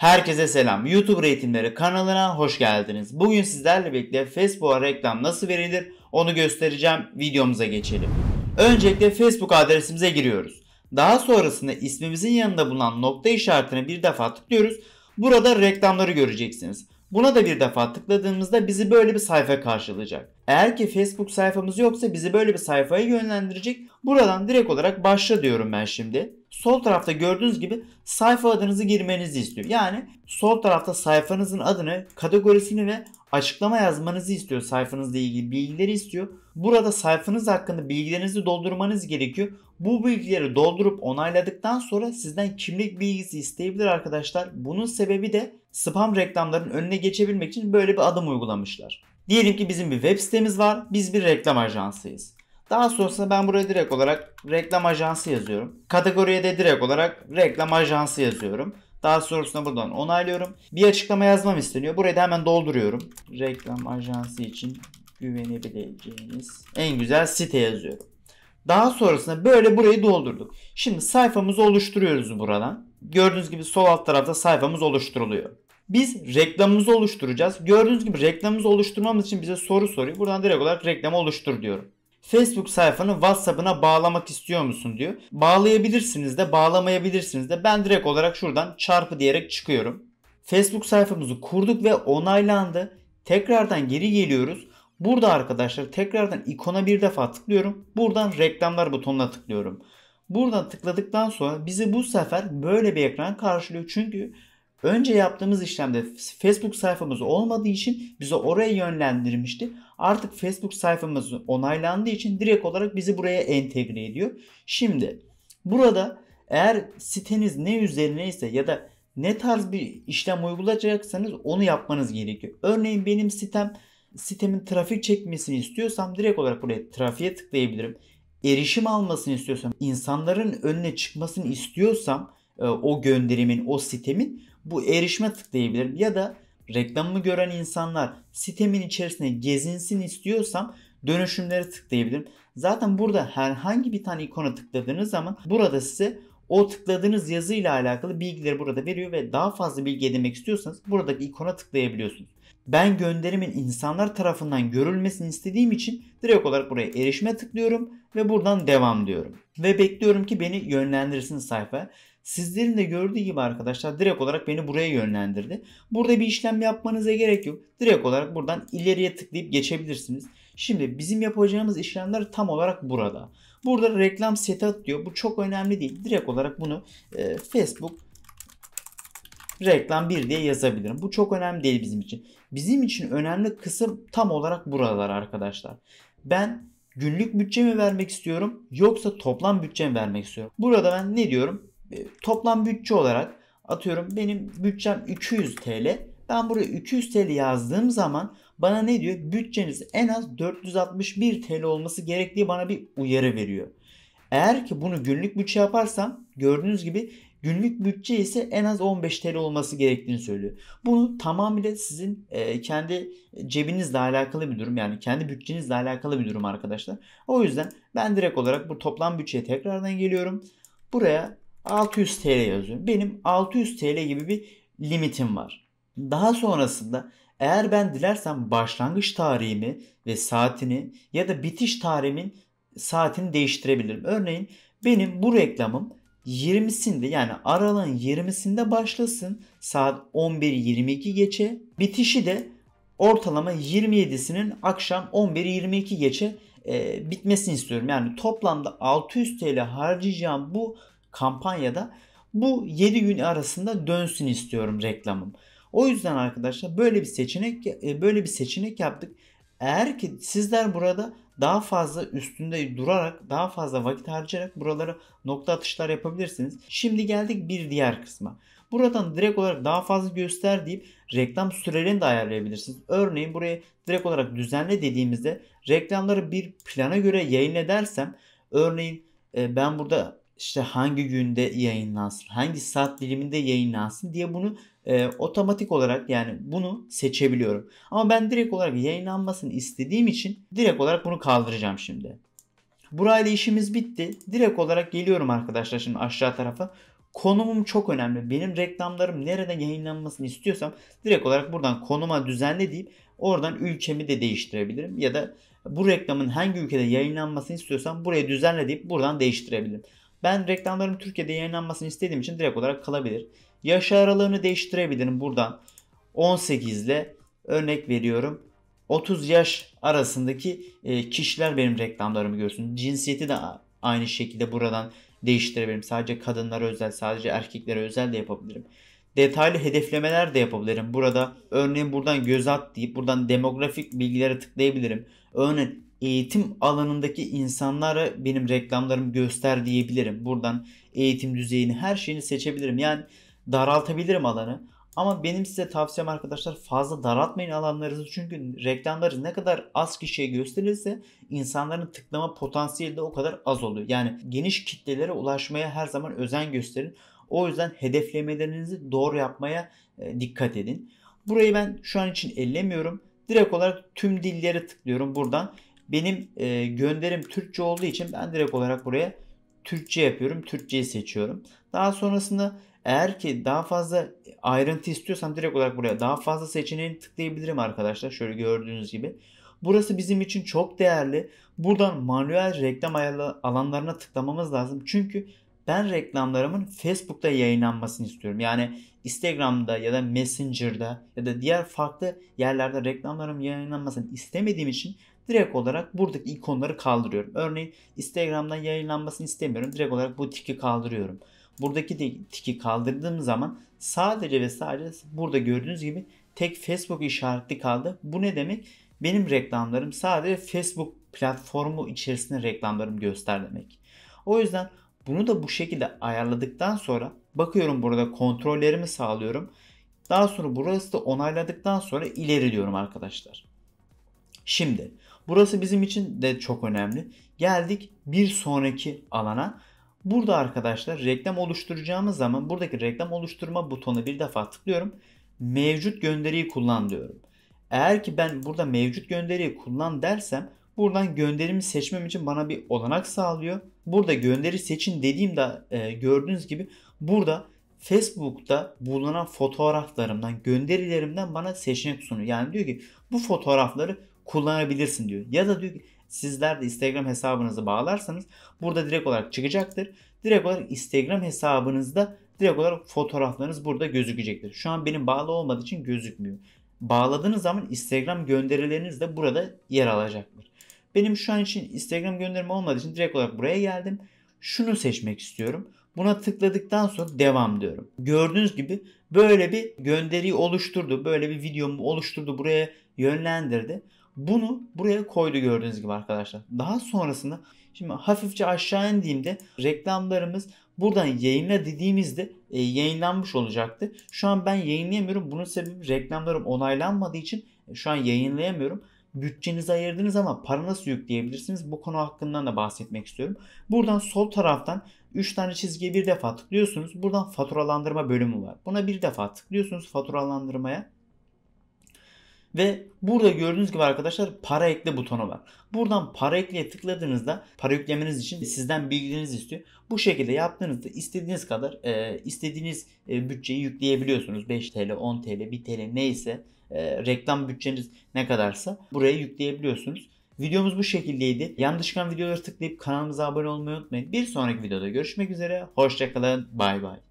Herkese selam. YouTube Eğitimleri kanalına hoş geldiniz. Bugün sizlerle birlikte Facebook'a reklam nasıl verilir onu göstereceğim. Videomuza geçelim. Öncelikle Facebook adresimize giriyoruz. Daha sonrasında ismimizin yanında bulunan nokta işaretine bir defa tıklıyoruz. Burada reklamları göreceksiniz. Buna da bir defa tıkladığımızda bizi böyle bir sayfa karşılayacak. Eğer ki Facebook sayfamız yoksa bizi böyle bir sayfaya yönlendirecek. Buradan direkt olarak başla diyorum ben şimdi sol tarafta gördüğünüz gibi sayfa adınızı girmenizi istiyor. Yani sol tarafta sayfanızın adını, kategorisini ve açıklama yazmanızı istiyor. Sayfanızla ilgili bilgileri istiyor. Burada sayfanız hakkında bilgilerinizi doldurmanız gerekiyor. Bu bilgileri doldurup onayladıktan sonra sizden kimlik bilgisi isteyebilir arkadaşlar. Bunun sebebi de spam reklamların önüne geçebilmek için böyle bir adım uygulamışlar. Diyelim ki bizim bir web sitemiz var. Biz bir reklam ajansıyız. Daha sonrasında ben buraya direkt olarak reklam ajansı yazıyorum. Kategoriye de direkt olarak reklam ajansı yazıyorum. Daha sonrasında buradan onaylıyorum. Bir açıklama yazmam isteniyor. Burayı da hemen dolduruyorum. Reklam ajansı için güvenebileceğiniz en güzel site yazıyorum. Daha sonrasında böyle burayı doldurduk. Şimdi sayfamızı oluşturuyoruz buradan. Gördüğünüz gibi sol alt tarafta sayfamız oluşturuluyor. Biz reklamımızı oluşturacağız. Gördüğünüz gibi reklamımızı oluşturmamız için bize soru soruyor. Buradan direkt olarak reklamı oluştur diyorum. Facebook sayfanı WhatsApp'ına bağlamak istiyor musun diyor. Bağlayabilirsiniz de bağlamayabilirsiniz de ben direkt olarak şuradan çarpı diyerek çıkıyorum. Facebook sayfamızı kurduk ve onaylandı. Tekrardan geri geliyoruz. Burada arkadaşlar tekrardan ikona bir defa tıklıyorum. Buradan reklamlar butonuna tıklıyorum. Buradan tıkladıktan sonra bizi bu sefer böyle bir ekran karşılıyor. Çünkü Önce yaptığımız işlemde Facebook sayfamız olmadığı için bizi oraya yönlendirmişti. Artık Facebook sayfamız onaylandığı için direkt olarak bizi buraya entegre ediyor. Şimdi burada eğer siteniz ne üzerine ise ya da ne tarz bir işlem uygulayacaksanız onu yapmanız gerekiyor. Örneğin benim sitem sitemin trafik çekmesini istiyorsam direkt olarak buraya trafiğe tıklayabilirim. Erişim almasını istiyorsam, insanların önüne çıkmasını istiyorsam e, o gönderimin, o sitemin bu erişme tıklayabilirim. Ya da reklamımı gören insanlar sitemin içerisine gezinsin istiyorsam dönüşümleri tıklayabilirim. Zaten burada herhangi bir tane ikona tıkladığınız zaman burada size o tıkladığınız yazıyla alakalı bilgileri burada veriyor ve daha fazla bilgi edinmek istiyorsanız buradaki ikona tıklayabiliyorsunuz. Ben gönderimin insanlar tarafından görülmesini istediğim için direkt olarak buraya erişime tıklıyorum ve buradan devam diyorum. Ve bekliyorum ki beni yönlendirsin sayfa. Sizlerin de gördüğü gibi arkadaşlar direkt olarak beni buraya yönlendirdi. Burada bir işlem yapmanıza gerek yok. Direkt olarak buradan ileriye tıklayıp geçebilirsiniz. Şimdi bizim yapacağımız işlemler tam olarak burada. Burada reklam setup diyor. Bu çok önemli değil. Direkt olarak bunu e, Facebook reklam 1 diye yazabilirim. Bu çok önemli değil bizim için. Bizim için önemli kısım tam olarak buralar arkadaşlar. Ben günlük bütçemi vermek istiyorum yoksa toplam bütçe vermek istiyorum? Burada ben ne diyorum? E, toplam bütçe olarak atıyorum benim bütçem 200 TL. Ben buraya 200 TL yazdığım zaman bana ne diyor? Bütçeniz en az 461 TL olması gerektiği bana bir uyarı veriyor. Eğer ki bunu günlük bütçe yaparsam gördüğünüz gibi günlük bütçe ise en az 15 TL olması gerektiğini söylüyor. Bunu tamamıyla sizin e, kendi cebinizle alakalı bir durum yani kendi bütçenizle alakalı bir durum arkadaşlar. O yüzden ben direkt olarak bu toplam bütçeye tekrardan geliyorum. Buraya 600 TL yazıyorum. Benim 600 TL gibi bir limitim var. Daha sonrasında eğer ben dilersem başlangıç tarihimi ve saatini ya da bitiş tarihimin saatini değiştirebilirim. Örneğin benim bu reklamım 20'sinde yani aralığın 20'sinde başlasın saat 11.22 geçe bitişi de ortalama 27'sinin akşam 11.22 geçe e, bitmesini istiyorum. Yani toplamda 600 TL harcayacağım bu kampanyada bu 7 gün arasında dönsün istiyorum reklamım. O yüzden arkadaşlar böyle bir seçenek e, böyle bir seçenek yaptık. Eğer ki sizler burada daha fazla üstünde durarak, daha fazla vakit harcayarak buralara nokta atışlar yapabilirsiniz. Şimdi geldik bir diğer kısma. Buradan direkt olarak daha fazla göster deyip reklam sürelerini de ayarlayabilirsiniz. Örneğin buraya direkt olarak düzenle dediğimizde reklamları bir plana göre yayın edersem örneğin e, ben burada işte hangi günde yayınlansın, hangi saat diliminde yayınlansın diye bunu e, otomatik olarak yani bunu seçebiliyorum. Ama ben direkt olarak yayınlanmasını istediğim için direkt olarak bunu kaldıracağım şimdi. Burayla işimiz bitti. Direkt olarak geliyorum arkadaşlar şimdi aşağı tarafa. Konumum çok önemli. Benim reklamlarım nerede yayınlanmasını istiyorsam direkt olarak buradan konuma düzenle deyip oradan ülkemi de değiştirebilirim. Ya da bu reklamın hangi ülkede yayınlanmasını istiyorsam buraya düzenle deyip buradan değiştirebilirim. Ben reklamlarım Türkiye'de yayınlanmasını istediğim için direkt olarak kalabilir. Yaş aralığını değiştirebilirim buradan. 18 ile örnek veriyorum. 30 yaş arasındaki e, kişiler benim reklamlarımı görsün. Cinsiyeti de aynı şekilde buradan değiştirebilirim. Sadece kadınlara özel, sadece erkeklere özel de yapabilirim. Detaylı hedeflemeler de yapabilirim. Burada örneğin buradan göz at deyip buradan demografik bilgilere tıklayabilirim. Örneğin eğitim alanındaki insanlara benim reklamlarım göster diyebilirim. Buradan eğitim düzeyini her şeyini seçebilirim. Yani daraltabilirim alanı. Ama benim size tavsiyem arkadaşlar fazla daraltmayın alanlarınızı. Çünkü reklamları ne kadar az kişiye gösterirse insanların tıklama potansiyeli de o kadar az oluyor. Yani geniş kitlelere ulaşmaya her zaman özen gösterin. O yüzden hedeflemelerinizi doğru yapmaya e, dikkat edin. Burayı ben şu an için ellemiyorum. Direkt olarak tüm dilleri tıklıyorum buradan. Benim e, gönderim Türkçe olduğu için ben direkt olarak buraya Türkçe yapıyorum. Türkçeyi seçiyorum. Daha sonrasında eğer ki daha fazla ayrıntı istiyorsam direkt olarak buraya daha fazla seçeneğini tıklayabilirim arkadaşlar. Şöyle gördüğünüz gibi. Burası bizim için çok değerli. Buradan manuel reklam alanlarına tıklamamız lazım. Çünkü ben reklamlarımın Facebook'ta yayınlanmasını istiyorum. Yani Instagram'da ya da Messenger'da ya da diğer farklı yerlerde reklamlarım yayınlanmasını istemediğim için direkt olarak buradaki ikonları kaldırıyorum. Örneğin Instagram'dan yayınlanmasını istemiyorum. Direkt olarak bu tiki kaldırıyorum. Buradaki de tiki kaldırdığım zaman sadece ve sadece burada gördüğünüz gibi tek Facebook işaretli kaldı. Bu ne demek? Benim reklamlarım sadece Facebook platformu içerisinde reklamlarım göster demek. O yüzden bunu da bu şekilde ayarladıktan sonra bakıyorum burada kontrollerimi sağlıyorum. Daha sonra burası da onayladıktan sonra ileriliyorum arkadaşlar. Şimdi Burası bizim için de çok önemli. Geldik bir sonraki alana. Burada arkadaşlar reklam oluşturacağımız zaman buradaki reklam oluşturma butonu bir defa tıklıyorum. Mevcut gönderiyi kullan diyorum. Eğer ki ben burada mevcut gönderiyi kullan dersem buradan gönderimi seçmem için bana bir olanak sağlıyor. Burada gönderi seçin dediğimde e, gördüğünüz gibi burada Facebook'ta bulunan fotoğraflarımdan, gönderilerimden bana seçenek sunuyor. Yani diyor ki bu fotoğrafları kullanabilirsin diyor. Ya da diyor sizler de Instagram hesabınızı bağlarsanız burada direkt olarak çıkacaktır. Direkt olarak Instagram hesabınızda direkt olarak fotoğraflarınız burada gözükecektir. Şu an benim bağlı olmadığı için gözükmüyor. Bağladığınız zaman Instagram gönderileriniz de burada yer alacaktır. Benim şu an için Instagram gönderim olmadığı için direkt olarak buraya geldim. Şunu seçmek istiyorum. Buna tıkladıktan sonra devam diyorum. Gördüğünüz gibi böyle bir gönderiyi oluşturdu. Böyle bir videomu oluşturdu. Buraya yönlendirdi. Bunu buraya koydu gördüğünüz gibi arkadaşlar. Daha sonrasında şimdi hafifçe aşağı indiğimde reklamlarımız buradan yayınla dediğimizde e, yayınlanmış olacaktı. Şu an ben yayınlayamıyorum. Bunun sebebi reklamlarım onaylanmadığı için e, şu an yayınlayamıyorum. Bütçenizi ayırdınız ama para nasıl yükleyebilirsiniz? Bu konu hakkında da bahsetmek istiyorum. Buradan sol taraftan 3 tane çizgiye bir defa tıklıyorsunuz. Buradan faturalandırma bölümü var. Buna bir defa tıklıyorsunuz faturalandırmaya. Ve burada gördüğünüz gibi arkadaşlar para ekle butonu var. Buradan para ekleye tıkladığınızda para yüklemeniz için sizden bilgilerinizi istiyor. Bu şekilde yaptığınızda istediğiniz kadar e, istediğiniz e, bütçeyi yükleyebiliyorsunuz. 5 TL, 10 TL, 1 TL neyse e, reklam bütçeniz ne kadarsa buraya yükleyebiliyorsunuz. Videomuz bu şekildeydi. Yanlışkan videoları tıklayıp kanalımıza abone olmayı unutmayın. Bir sonraki videoda görüşmek üzere. Hoşçakalın. Bay bay.